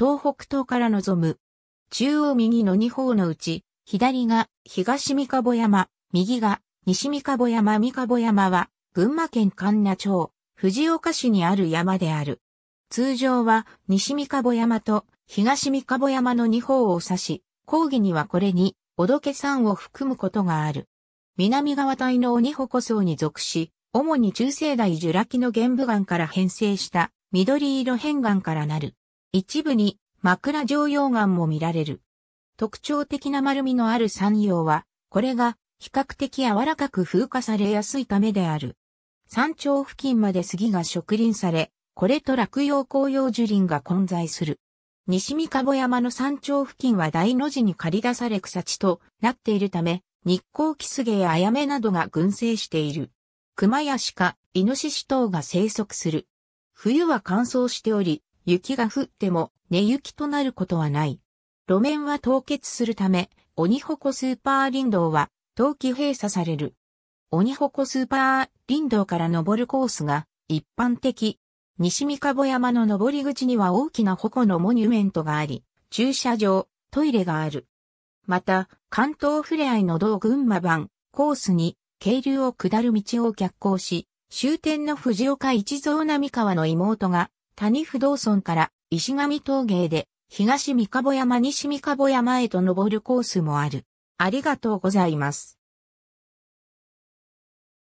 東北東から望む。中央右の二方のうち、左が東三籠山、右が西三籠山三籠山は、群馬県神奈町、藤岡市にある山である。通常は西三籠山と東三籠山の二方を指し、講義にはこれに、おどけ山を含むことがある。南側帯の鬼鉾層に属し、主に中世代ジュラ紀の玄武岩から編成した緑色片岩からなる。一部に枕状溶岩も見られる。特徴的な丸みのある山陽は、これが比較的柔らかく風化されやすいためである。山頂付近まで杉が植林され、これと落葉紅葉樹林が混在する。西三籠山の山頂付近は大の字に刈り出され草地となっているため、日光キスゲやアヤメなどが群生している。熊や鹿、イノシシ等が生息する。冬は乾燥しており、雪が降っても寝雪となることはない。路面は凍結するため、鬼鉾スーパー林道は冬季閉鎖される。鬼鉾スーパー林道から登るコースが一般的。西三籠山の登り口には大きな鉾のモニュメントがあり、駐車場、トイレがある。また、関東ふれあいの道群馬版コースに、渓流を下る道を逆行し、終点の藤岡一蔵並川の妹が谷不動村から石上峠で東三籠山西三籠山へと登るコースもある。ありがとうございます。